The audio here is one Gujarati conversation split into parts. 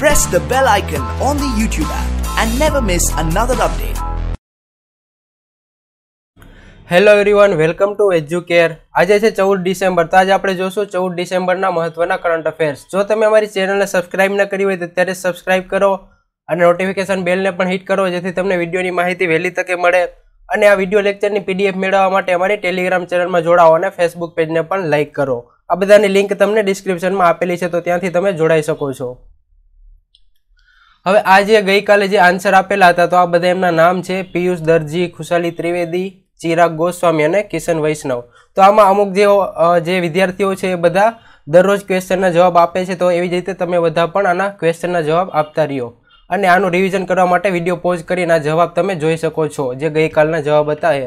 press the bell icon on the YouTube app and never miss another update. Hello everyone welcome to Educare આજે છે ચૌદ ડિસેમ્બર તો આજે આપણે જોશું ચૌદ ડિસેમ્બરના મહત્વના કરંટ અફેર્સ જો તમે અમારી ચેનલને સબસ્ક્રાઇબ ન કરી હોય તો ત્યારે સબસ્ક્રાઇબ કરો અને નોટિફિકેશન બેલને પણ હિટ કરો જેથી તમને વિડીયોની માહિતી વહેલી તકે મળે અને આ વિડીયો લેક્ચરની પીડીએફ મેળવવા માટે અમારી ટેલિગ્રામ ચેનલમાં જોડાઓ અને ફેસબુક પેજને પણ લાઇક કરો આ બધાની લિંક તમને ડિસ્ક્રિપ્શનમાં આપેલી છે તો ત્યાંથી તમે જોડાઈ શકો છો હવે આ જે ગઈકાલે જે આન્સર આપેલા હતા તો આ બધા એમના નામ છે પિયુષ દરજી ખુશાલી ત્રિવેદી ચિરાગ ગોસ્વામી અને કિશન વૈષ્ણવ તો આમાં અમુક જે જે વિદ્યાર્થીઓ છે એ બધા દરરોજ ક્વેશ્ચનના જવાબ આપે છે તો એવી જ રીતે તમે બધા પણ આના ક્વેશ્ચનના જવાબ આપતા રહ્યો અને આનું રિવિઝન કરવા માટે વિડીયો પોઝ કરીને આ જવાબ તમે જોઈ શકો છો જે ગઈકાલના જવાબ હતા એ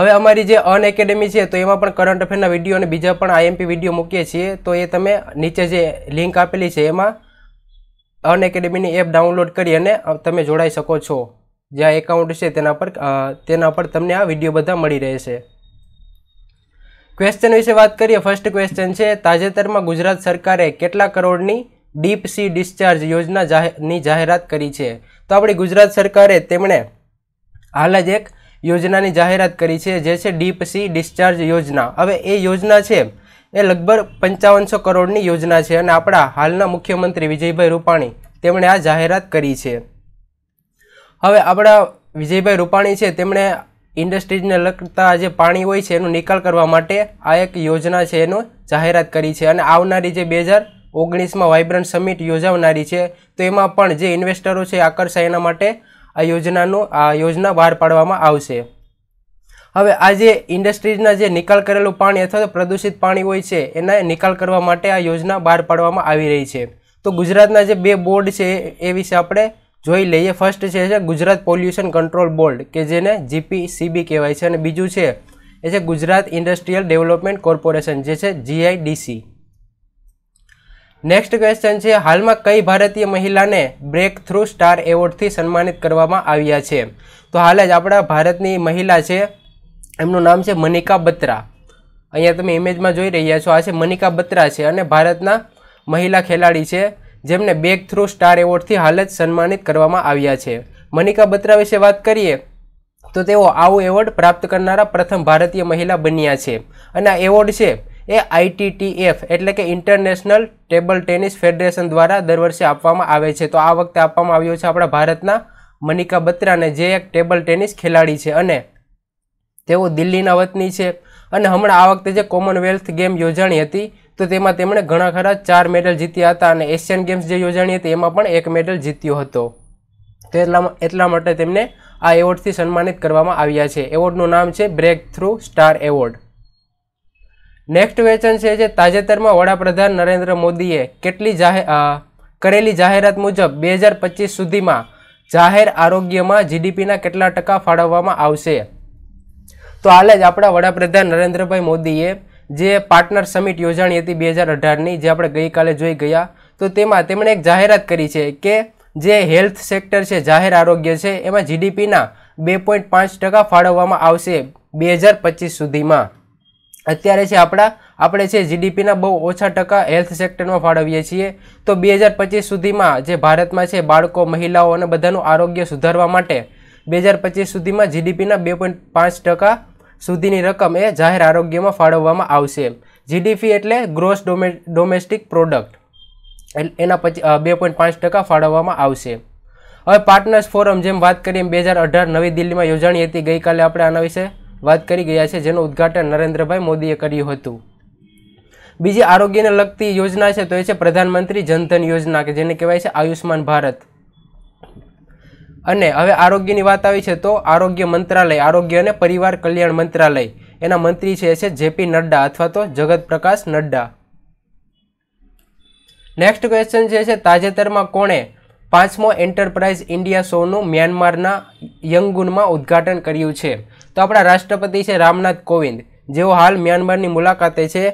હવે અમારી જે અનએકેડેમી છે તો એમાં પણ કરંટ અફેરના વિડીયો અને બીજા પણ આઈએમપી વિડીયો મૂકીએ છીએ તો એ તમે નીચે જે લિંક આપેલી છે એમાં અન એકેડેમીની એપ ડાઉનલોડ કરી અને તમે જોડાઈ શકો છો જ્યાં એકાઉન્ટ છે તેના પર તેના પર તમને આ વિડીયો બધા મળી રહેશે ક્વેશ્ચન વિશે વાત કરીએ ફર્સ્ટ ક્વેશ્ચન છે તાજેતરમાં ગુજરાત સરકારે કેટલા કરોડની ડીપ સી ડિસ્ચાર્જ યોજના ની જાહેરાત કરી છે તો આપણી ગુજરાત સરકારે તેમણે હાલ જ એક યોજનાની જાહેરાત કરી છે જે છે ડીપ સી ડિસ્ચાર્જ યોજના હવે એ યોજના છે એ લગભગ પંચાવનસો કરોડની યોજના છે અને આપણા હાલના મુખ્યમંત્રી વિજયભાઈ રૂપાણી તેમણે આ જાહેરાત કરી છે હવે આપણા વિજયભાઈ રૂપાણી છે તેમણે ઇન્ડસ્ટ્રીઝને લગતા જે પાણી હોય છે એનો નિકાલ કરવા માટે આ એક યોજના છે એનો જાહેરાત કરી છે અને આવનારી જે બે હજાર ઓગણીસમાં વાઇબ્રન્ટ સમિટ યોજાવનારી છે તો એમાં પણ જે ઇન્વેસ્ટરો છે આકર્ષાય એના માટે આ યોજનાનું આ યોજના બહાર પાડવામાં આવશે હવે આ જે ઇન્ડસ્ટ્રીઝના જે નિકાલ કરેલું પાણી અથવા તો પ્રદૂષિત પાણી હોય છે એના નિકાલ કરવા માટે આ યોજના બહાર પાડવામાં આવી રહી છે તો ગુજરાતના જે બે બોર્ડ છે એ વિશે આપણે જોઈ લઈએ ફર્સ્ટ છે ગુજરાત પોલ્યુશન કંટ્રોલ બોર્ડ કે જેને જીપીસીબી કહેવાય છે અને બીજું છે એ છે ગુજરાત ઇન્ડસ્ટ્રીયલ ડેવલપમેન્ટ કોર્પોરેશન જે છે જીઆઈડીસી નેક્સ્ટ ક્વેશ્ચન છે હાલમાં કઈ ભારતીય મહિલાને બ્રેક થ્રુ સ્ટાર એવોર્ડથી સન્માનિત કરવામાં આવ્યા છે તો હાલ જ આપણા ભારતની મહિલા છે એમનું નામ છે મનિકા બત્રા અહીંયા તમે ઇમેજમાં જોઈ રહ્યા છો આ છે મનિકા બત્રા છે અને ભારતના મહિલા ખેલાડી છે જેમને બેક થ્રુ સ્ટાર એવોર્ડથી હાલ જ સન્માનિત કરવામાં આવ્યા છે મનિકા બત્રા વિશે વાત કરીએ તો તેઓ આવો એવોર્ડ પ્રાપ્ત કરનારા પ્રથમ ભારતીય મહિલા બન્યા છે અને આ એવોર્ડ છે એ આઈટીટીએફ એટલે કે ઇન્ટરનેશનલ ટેબલ ટેનિસ ફેડરેશન દ્વારા દર વર્ષે આપવામાં આવે છે તો આ વખતે આપવામાં આવ્યો છે આપણા ભારતના મનિકા બત્રાને જે એક ટેબલ ટેનિસ ખેલાડી છે અને તેઓ દિલ્હીના વતની છે અને હમણાં આ વખતે જે કોમનવેલ્થ ગેમ યોજાણી હતી તો તેમાં તેમણે ઘણા ખરા ચાર મેડલ જીત્યા હતા અને એશિયન ગેમ્સ જે યોજાણી હતી એમાં પણ એક મેડલ જીત્યો હતો તો એટલા એટલા માટે તેમને આ એવોર્ડથી સન્માનિત કરવામાં આવ્યા છે એવોર્ડનું નામ છે breakthrough star award next વેચન છે જે તાજેતરમાં વડાપ્રધાન નરેન્દ્ર મોદીએ કેટલી જાહેર કરેલી જાહેરાત મુજબ બે હજાર પચીસ સુધીમાં જાહેર આરોગ્યમાં જીડીપીના કેટલા ટકા ફાળવવામાં આવશે તો હાલ જ આપણા વડાપ્રધાન નરેન્દ્રભાઈ મોદીએ જે પાર્ટનર સમિટ યોજાણી હતી બે હજાર અઢારની જે આપણે ગઈકાલે જોઈ ગયા તો તેમાં તેમણે એક જાહેરાત કરી છે કે જે હેલ્થ સેક્ટર છે જાહેર આરોગ્ય છે એમાં જીડીપીના બે પોઈન્ટ પાંચ ટકા ફાળવવામાં આવશે બે હજાર પચીસ સુધીમાં અત્યારે છે આપણા આપણે છે જીડીપીના બહુ ઓછા ટકા હેલ્થ સેક્ટરમાં ફાળવીએ છીએ તો બે હજાર પચીસ સુધીમાં જે ભારતમાં છે બાળકો મહિલાઓ અને બધાનું આરોગ્ય સુધારવા માટે બે હજાર પચીસ સુધીમાં જીડીપીના બે પોઈન્ટ પાંચ ટકા સુધીની રકમ એ જાહેર આરોગ્યમાં ફાળવવામાં આવશે જીડીપી એટલે ગ્રોસ ડોમે ડોમેસ્ટિક પ્રોડક્ટ એના પછી બે પોઈન્ટ પાંચ ટકા ફાળવવામાં આવશે હવે પાર્ટનર્સ ફોરમ જેમ વાત કરીએ બે હજાર અઢાર નવી દિલ્હીમાં યોજાણી હતી ગઈકાલે આપણે આના વિશે વાત કરી ગયા છે જેનું ઉદ્ઘાટન નરેન્દ્રભાઈ મોદીએ કર્યું હતું બીજી આરોગ્યને લગતી યોજના છે તો એ છે પ્રધાનમંત્રી જનધન યોજના કે જેને કહેવાય છે આયુષ્માન ભારત અને હવે આરોગ્યની વાત આવી છે તો આરોગ્ય મંત્રાલય આરોગ્ય અને પરિવાર કલ્યાણ મંત્રાલય એના મંત્રી છે છે જેપી નડ્ડા અથવા તો જગત પ્રકાશ નડ્ડા નેક્સ્ટ ક્વેશ્ચન જે છે તાજેતરમાં કોણે પાંચમો એન્ટરપ્રાઇઝ ઇન્ડિયા શોનું મ્યાનમારના યંગુનમાં ઉદ્ઘાટન કર્યું છે તો આપણા રાષ્ટ્રપતિ છે રામનાથ કોવિંદ જેઓ હાલ મ્યાનમારની મુલાકાતે છે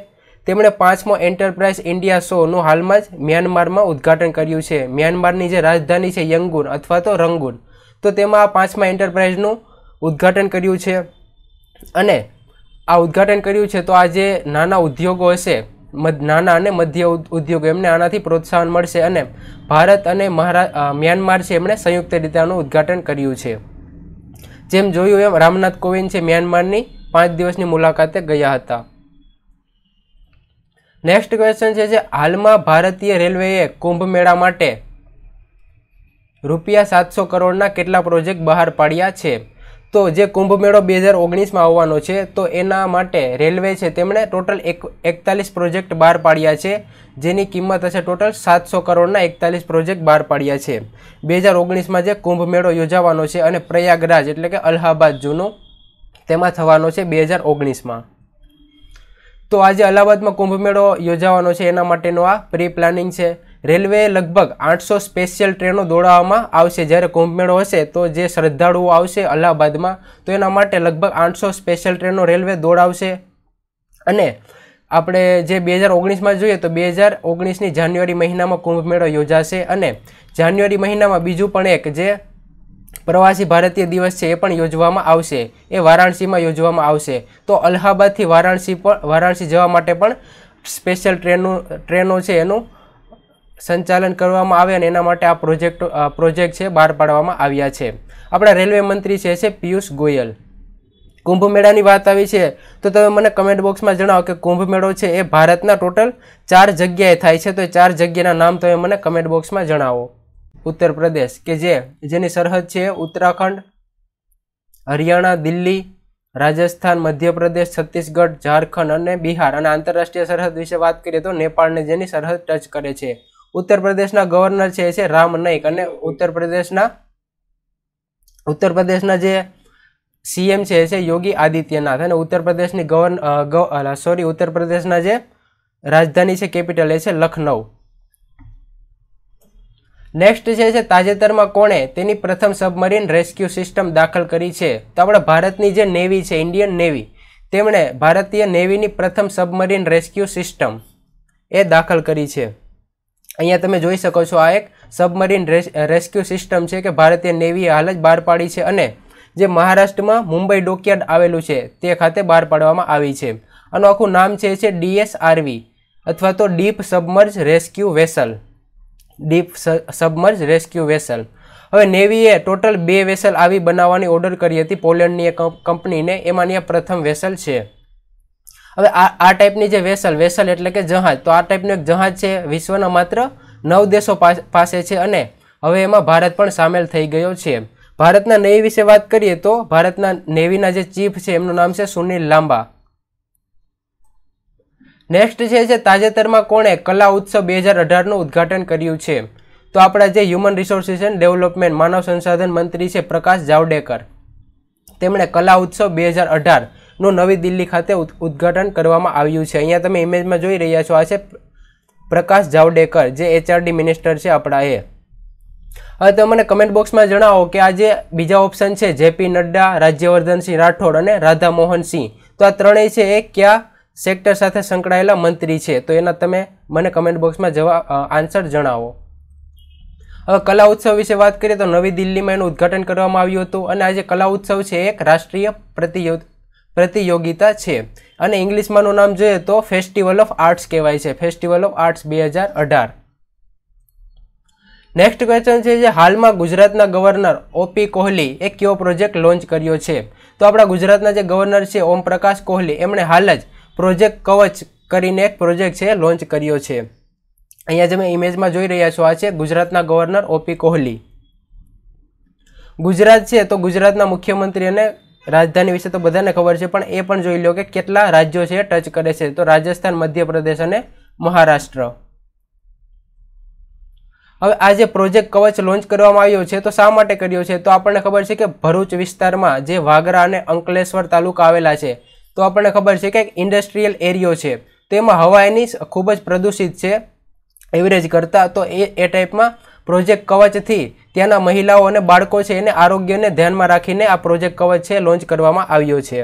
તેમણે પાંચમો એન્ટરપ્રાઇઝ ઇન્ડિયા શોનું હાલમાં જ મ્યાનમારમાં ઉદ્ઘાટન કર્યું છે મ્યાનમારની જે રાજધાની છે યંગુન અથવા તો રંગુન તો તેમાં પાંચમા એન્ટરપ્રાઇઝનું ઉદ્ઘાટન કર્યું છે અને આ ઉદ્ઘાટન કર્યું છે તો આ જે નાના ઉદ્યોગો હશે નાના અને મધ્ય ઉદ્યોગો એમને આનાથી પ્રોત્સાહન મળશે અને ભારત અને મહારા મ્યાનમાર છે એમણે સંયુક્ત રીતે આનું ઉદ્ઘાટન કર્યું છે જેમ જોયું એમ રામનાથ કોવિંદ છે મ્યાનમારની પાંચ દિવસની મુલાકાતે ગયા હતા નેક્સ્ટ ક્વેશ્ચન છે જે હાલમાં ભારતીય રેલવેએ કુંભ મેળા માટે રૂપિયા સાતસો કરોડના કેટલા પ્રોજેક્ટ બહાર પાડ્યા છે તો જે કુંભમેળો બે હજાર ઓગણીસમાં આવવાનો છે તો એના માટે રેલવે છે તેમણે ટોટલ એક એકતાલીસ પ્રોજેક્ટ બહાર પાડ્યા છે જેની કિંમત હશે ટોટલ સાતસો કરોડના એકતાલીસ પ્રોજેક્ટ બહાર પાડ્યા છે બે હજાર ઓગણીસમાં જે કુંભમેળો યોજાવાનો છે અને પ્રયાગરાજ એટલે કે અલ્હાબાદ જૂનો તેમાં થવાનો છે બે હજાર ઓગણીસમાં તો આજે અલ્હાબાદમાં કુંભમેળો યોજાવાનો છે એના માટેનો આ પ્રી પ્લાનિંગ છે રેલવેએ લગભગ આઠસો સ્પેશિયલ ટ્રેનો દોડાવવામાં આવશે જ્યારે કુંભમેળો હશે તો જે શ્રદ્ધાળુઓ આવશે અલ્હાબાદમાં તો એના માટે લગભગ આઠસો સ્પેશિયલ ટ્રેનો રેલવે દોડાવશે અને આપણે જે બે હજાર ઓગણીસમાં જોઈએ તો બે હજાર ઓગણીસની જાન્યુઆરી મહિનામાં કુંભમેળો યોજાશે અને જાન્યુઆરી મહિનામાં બીજું પણ એક જે પ્રવાસી ભારતીય દિવસ છે એ પણ યોજવામાં આવશે એ વારાણસીમાં યોજવામાં આવશે તો અલ્હાબાદથી વારાણસી પણ વારાણસી જવા માટે પણ સ્પેશિયલ ટ્રેનનું ટ્રેનો છે એનું સંચાલન કરવામાં આવે અને એના માટે આ પ્રોજેક્ટ પ્રોજેક્ટ છે બહાર પાડવામાં આવ્યા છે આપણા રેલવે મંત્રી છે છે પિયુષ ગોયલ કુંભ મેળાની વાત આવી છે તો તમે મને કમેન્ટ બોક્સમાં જણાવો કે કુંભ મેળો છે એ ભારતના ટોટલ ચાર જગ્યાએ થાય છે તો એ ચાર જગ્યાના નામ તમે મને કમેન્ટ બોક્સમાં જણાવો ઉત્તર પ્રદેશ કે જે જેની સરહદ છે ઉત્તરાખંડ હરિયાણા દિલ્હી રાજસ્થાન મધ્યપ્રદેશ છત્તીસગઢ ઝારખંડ અને બિહાર અને આંતરરાષ્ટ્રીય સરહદ વિશે વાત કરીએ તો નેપાળને જેની સરહદ ટચ કરે છે ઉત્તર પ્રદેશના ગવર્નર છે એ છે રામ નાઈક અને ઉત્તર પ્રદેશના ઉત્તર પ્રદેશના જે સીએમ છે એ છે યોગી આદિત્યનાથ અને ઉત્તર પ્રદેશની ગવર્ન સોરી ઉત્તર પ્રદેશના જે રાજધાની છે કેપિટલ એ છે લખનઉ નેક્સ્ટ છે છે તાજેતરમાં કોણે તેની પ્રથમ સબમરીન રેસ્ક્યુ સિસ્ટમ દાખલ કરી છે તો આપણે ભારતની જે નેવી છે ઇન્ડિયન નેવી તેમણે ભારતીય નેવીની પ્રથમ સબમરીન રેસ્ક્યુ સિસ્ટમ એ દાખલ કરી છે અહીંયા તમે જોઈ શકો છો આ એક સબમરીન રેસ્ક્યુ સિસ્ટમ છે કે ભારતીય નેવીએ હાલ જ બહાર પાડી છે અને જે મહારાષ્ટ્રમાં મુંબઈ ડોકયાર્ડ આવેલું છે તે ખાતે બહાર પાડવામાં આવી છે આનું આખું નામ છે છે ડીએસઆરવી અથવા તો deep submerge rescue vessel deep submerge rescue vessel હવે નેવીએ ટોટલ બે વેસલ આવી બનાવવાની ઓર્ડર કરી હતી પોલેન્ડની એક કંપનીને એમાંની પ્રથમ વેસલ છે હવે આ આ ટાઈપની જે વેસલ વેસલ એટલે કે જહાજ તો આ ટાઈપનું એક જહાજ છે વિશ્વના માત્ર નવ દેશો પાસે છે અને હવે એમાં ભારત પણ સામેલ થઈ ગયો છે ભારતના નેવી વિશે વાત કરીએ તો ભારતના નેવીના જે ચીફ છે એમનું નામ છે સુનિલ લાંબા નેક્સ્ટ છે જે તાજેતરમાં કોણે કલા ઉત્સવ બે હજાર અઢારનું ઉદ્ઘાટન કર્યું છે તો આપણા જે હ્યુમન રિસોર્સિસ એન્ડ ડેવલપમેન્ટ માનવ સંસાધન મંત્રી છે પ્રકાશ જાવડેકર તેમણે કલા ઉત્સવ બે હજાર અઢાર નું નવી દિલ્હી ખાતે ઉદ્ઘાટન કરવામાં આવ્યું છે અહીંયા તમે ઇમેજમાં જોઈ રહ્યા છો આ છે પ્રકાશ જાવડેકર જે એચઆરડી મિનિસ્ટર છે આપણા એ હવે તમે મને કમેન્ટ બોક્સમાં જણાવો કે આ જે બીજા ઓપ્શન છે જેપી નડ્ડા રાજ્યવર્ધનસિંહ રાઠોડ અને સિંહ તો આ ત્રણેય છે એ કયા સેક્ટર સાથે સંકળાયેલા મંત્રી છે તો એના તમે મને કમેન્ટ બોક્સમાં જવાબ આન્સર જણાવો હવે કલા ઉત્સવ વિશે વાત કરીએ તો નવી દિલ્હીમાં એનું ઉદ્ઘાટન કરવામાં આવ્યું હતું અને આજે કલા ઉત્સવ છે એક રાષ્ટ્રીય પ્રતિયોગ પ્રતિયોગિતા છે અને ઇંગ્લિશમાંનું નામ જોઈએ તો ફેસ્ટિવલ ઓફ આર્ટ્સ કહેવાય છે ફેસ્ટિવલ ઓફ આર્ટ્સ બે હજાર અઢાર નેક્સ્ટ ક્વેશ્ચન છે જે હાલમાં ગુજરાતના ગવર્નર ઓપી કોહલી એ કયો પ્રોજેક્ટ લોન્ચ કર્યો છે તો આપણા ગુજરાતના જે ગવર્નર છે ઓમ પ્રકાશ કોહલી એમણે હાલ જ પ્રોજેક્ટ કવચ કરીને એક પ્રોજેક્ટ છે લોન્ચ કર્યો છે અહીંયા મેં ઇમેજમાં જોઈ રહ્યા છો આ છે ગુજરાતના ગવર્નર ઓપી કોહલી ગુજરાત છે તો ગુજરાતના મુખ્યમંત્રી અને રાજધાની વિશે તો બધાને ખબર છે પણ એ પણ જોઈ લો કે કેટલા રાજ્યો છે ટચ કરે છે તો રાજસ્થાન મધ્યપ્રદેશ અને મહારાષ્ટ્ર હવે આ જે પ્રોજેક્ટ કવચ લોન્ચ કરવામાં આવ્યો છે તો શા માટે કર્યો છે તો આપણને ખબર છે કે ભરૂચ વિસ્તારમાં જે વાગરા અને અંકલેશ્વર તાલુકા આવેલા છે તો આપણને ખબર છે કે એક ઇન્ડસ્ટ્રીયલ એરિયો છે તેમાં હવા હવાઈની ખૂબ જ પ્રદૂષિત છે એવરેજ કરતાં તો એ એ ટાઈપમાં પ્રોજેક્ટ કવચથી ત્યાંના મહિલાઓ અને બાળકો છે એને આરોગ્યને ધ્યાનમાં રાખીને આ પ્રોજેક્ટ કવચ છે લોન્ચ કરવામાં આવ્યો છે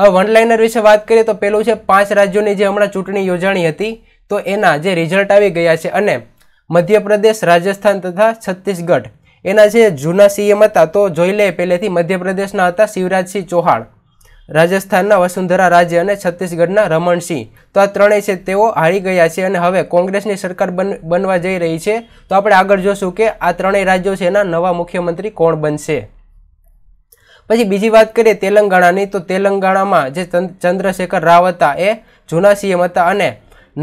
હવે વનલાઇનર વિશે વાત કરીએ તો પહેલું છે પાંચ રાજ્યોની જે હમણાં ચૂંટણી યોજાણી હતી તો એના જે રિઝલ્ટ આવી ગયા છે અને મધ્યપ્રદેશ રાજસ્થાન તથા છત્તીસગઢ એના જે જૂના સીએમ હતા તો જોઈ લે પહેલેથી મધ્યપ્રદેશના હતા શિવરાજસિંહ ચૌહાણ રાજસ્થાનના વસુંધરા રાજે અને છત્તીસગઢના રમણસિંહ તો આ ત્રણેય છે તેઓ હારી ગયા છે અને હવે કોંગ્રેસની સરકાર બનવા જઈ રહી છે તો આપણે આગળ જોશું કે આ ત્રણેય રાજ્યો છે એના નવા મુખ્યમંત્રી કોણ બનશે પછી બીજી વાત કરીએ તેલંગાણાની તો તેલંગાણામાં જે ચંદ્રશેખર રાવ હતા એ જૂના સીએમ હતા અને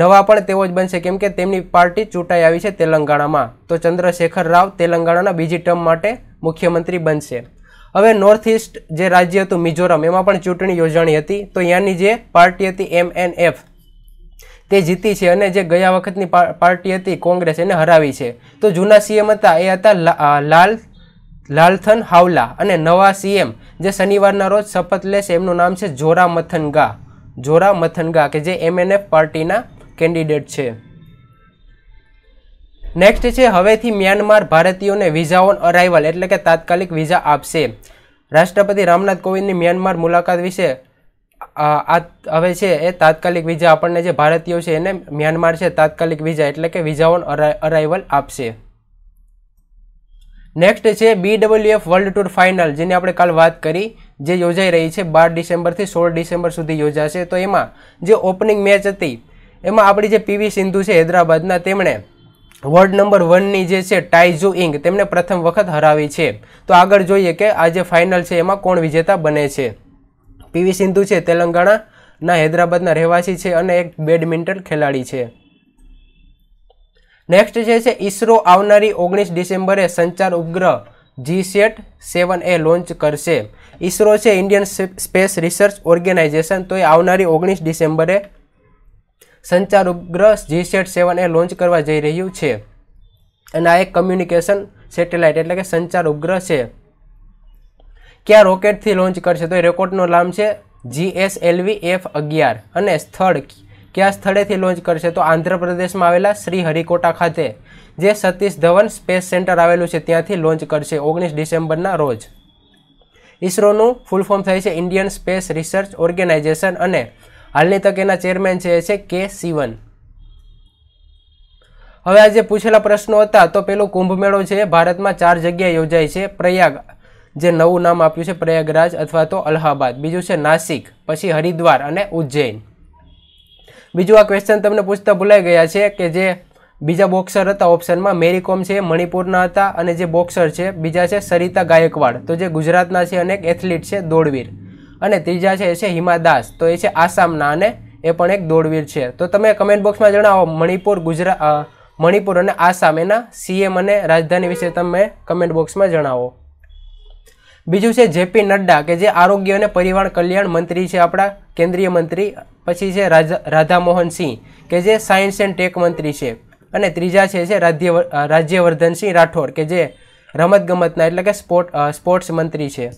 નવા પણ તેઓ જ બનશે કેમ કે તેમની પાર્ટી ચૂંટાઈ આવી છે તેલંગાણામાં તો ચંદ્રશેખર રાવ તેલંગાણાના બીજી ટર્મ માટે મુખ્યમંત્રી બનશે હવે નોર્થ ઇસ્ટ જે રાજ્ય હતું મિઝોરમ એમાં પણ ચૂંટણી યોજાણી હતી તો ત્યાંની જે પાર્ટી હતી એમએનએફ તે જીતી છે અને જે ગયા વખતની પાર્ટી હતી કોંગ્રેસ એને હરાવી છે તો જૂના સીએમ હતા એ હતા લાલ લાલથન હાવલા અને નવા સીએમ જે શનિવારના રોજ શપથ લેશે એમનું નામ છે જોરા મથનગા જોરા મથનગા કે જે એમએનએફ પાર્ટીના કેન્ડિડેટ છે નેક્સ્ટ છે હવેથી મ્યાનમાર ભારતીયોને વિઝા ઓન અરાઇવલ એટલે કે તાત્કાલિક વિઝા આપશે રાષ્ટ્રપતિ રામનાથ કોવિંદની મ્યાનમાર મુલાકાત વિશે આ હવે છે એ તાત્કાલિક વિઝા આપણને જે ભારતીયો છે એને મ્યાનમાર છે તાત્કાલિક વિઝા એટલે કે વિઝા ઓન અરાઇવલ આપશે નેક્સ્ટ છે બીડબલ્યુએફ વર્લ્ડ ટૂર ફાઇનલ જેની આપણે કાલ વાત કરી જે યોજાઈ રહી છે બાર ડિસેમ્બરથી સોળ ડિસેમ્બર સુધી યોજાશે તો એમાં જે ઓપનિંગ મેચ હતી એમાં આપણી જે પીવી સિંધુ છે હૈદરાબાદના તેમણે વર્લ્ડ નંબર વનની જે છે ટાઇઝુ ઇંગ તેમને પ્રથમ વખત હરાવી છે તો આગળ જોઈએ કે આ જે ફાઇનલ છે એમાં કોણ વિજેતા બને છે પીવી સિંધુ છે તેલંગાણાના હૈદરાબાદના રહેવાસી છે અને એક બેડમિન્ટન ખેલાડી છે નેક્સ્ટ જે છે ઈસરો આવનારી ઓગણીસ ડિસેમ્બરે સંચાર ઉપગ્રહ જી સેટ સેવન એ લોન્ચ કરશે ઈસરો છે ઇન્ડિયન સ્પેસ રિસર્ચ ઓર્ગેનાઇઝેશન તો એ આવનારી ઓગણીસ ડિસેમ્બરે સંચાર ઉપગ્રહ જી સેટ સેવન એ લોન્ચ કરવા જઈ રહ્યું છે અને આ એક કમ્યુનિકેશન સેટેલાઇટ એટલે કે સંચાર ઉપગ્રહ છે ક્યાં રોકેટથી લોન્ચ કરશે તો એ રેકોર્ડનું નામ છે જીએસએલવી એફ અગિયાર અને સ્થળ ક્યાં સ્થળેથી લોન્ચ કરશે તો આંધ્રપ્રદેશમાં આવેલા શ્રી હરિકોટા ખાતે જે સતીશ ધવન સ્પેસ સેન્ટર આવેલું છે ત્યાંથી લોન્ચ કરશે ઓગણીસ ડિસેમ્બરના રોજ ઇસરોનું ફૂલ ફોર્મ થાય છે ઇન્ડિયન સ્પેસ રિસર્ચ ઓર્ગેનાઇઝેશન અને હાલની તક એના ચેરમેન છે એ કે સિવન હવે આજે પૂછેલા પ્રશ્નો હતા તો પેલો કુંભમેળો છે ભારતમાં ચાર જગ્યાએ યોજાય છે પ્રયાગ જે નવું નામ આપ્યું છે પ્રયાગરાજ અથવા તો અલ્હાબાદ બીજું છે નાસિક પછી હરિદ્વાર અને ઉજ્જૈન બીજું આ ક્વેશ્ચન તમને પૂછતા ભૂલાઈ ગયા છે કે જે બીજા બોક્સર હતા ઓપ્શનમાં મેરીકોમ છે મણિપુરના હતા અને જે બોક્સર છે બીજા છે સરિતા ગાયકવાડ તો જે ગુજરાતના છે અને એક એથ્લીટ છે દોડવીર અને ત્રીજા છે એ છે હિમા દાસ તો એ છે આસામના અને એ પણ એક દોડવીર છે તો તમે કમેન્ટ બોક્સમાં જણાવો મણિપુર ગુજરાત મણિપુર અને આસામ એના સીએમ અને રાજધાની વિશે તમે કમેન્ટ બોક્સમાં જણાવો બીજું છે જેપી નડ્ડા કે જે આરોગ્ય અને પરિવાર કલ્યાણ મંત્રી છે આપણા કેન્દ્રીય મંત્રી પછી છે રાધામોહન સિંહ કે જે સાયન્સ એન્ડ ટેક મંત્રી છે અને ત્રીજા છે છે રાજ્ય રાજ્યવર્ધનસિંહ રાઠોડ કે જે રમતગમતના એટલે કે સ્પોર્ટ સ્પોર્ટ્સ મંત્રી છે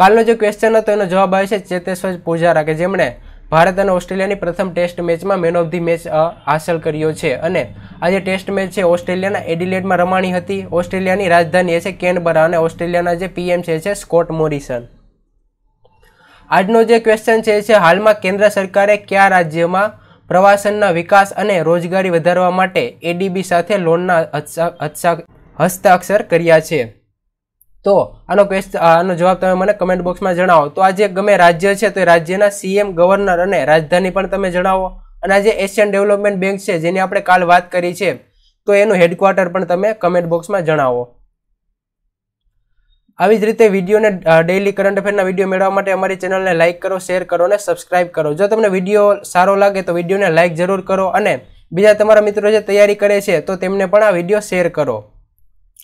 કાલનો જે ક્વેશ્ચન હતો એનો જવાબ આવે છે ચેતેશ્વર પૂજારા કે જેમણે ભારત અને ઓસ્ટ્રેલિયાની પ્રથમ ટેસ્ટ મેચમાં મેન ઓફ ધી મેચ હાંસલ કર્યો છે અને આ જે ટેસ્ટ મેચ છે ઓસ્ટ્રેલિયાના એડિલેડમાં રમાણી હતી ઓસ્ટ્રેલિયાની રાજધાની એ છે કેનબરા અને ઓસ્ટ્રેલિયાના જે પીએમ છે છે સ્કોટ મોરિસન આજનો જે ક્વેશ્ચન છે એ છે હાલમાં કેન્દ્ર સરકારે કયા રાજ્યમાં પ્રવાસનના વિકાસ અને રોજગારી વધારવા માટે એડીબી સાથે લોનના હસ્તાક્ષર કર્યા છે તો આનો ક્વેશ્ચન આનો જવાબ તમે મને કમેન્ટ બોક્સમાં જણાવો તો આજે ગમે રાજ્ય છે તો એ રાજ્યના સીએમ ગવર્નર અને રાજધાની પણ તમે જણાવો અને આજે એશિયન ડેવલપમેન્ટ બેંક છે જેની આપણે કાલ વાત કરી છે તો એનું હેડક્વાર્ટર પણ તમે કમેન્ટ બોક્સમાં જણાવો આવી જ રીતે વિડીયોને ડેઈલી કરંટ અફેરના વિડીયો મેળવવા માટે અમારી ચેનલને લાઇક કરો શેર કરો અને સબસ્ક્રાઇબ કરો જો તમને વિડીયો સારો લાગે તો વિડીયોને લાઇક જરૂર કરો અને બીજા તમારા મિત્રો જે તૈયારી કરે છે તો તેમને પણ આ વિડીયો શેર કરો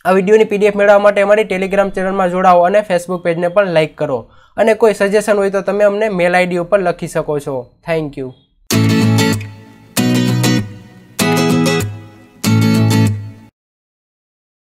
આ વિડીયોની પીડીએફ મેળવવા માટે અમારી ટેલિગ્રામ ચેનલમાં જોડાઓ અને ફેસબુક પેજને પણ લાઇક કરો અને કોઈ સજેશન હોય તો તમે અમને મેલ આઈડી ઉપર લખી શકો છો થેન્ક યુ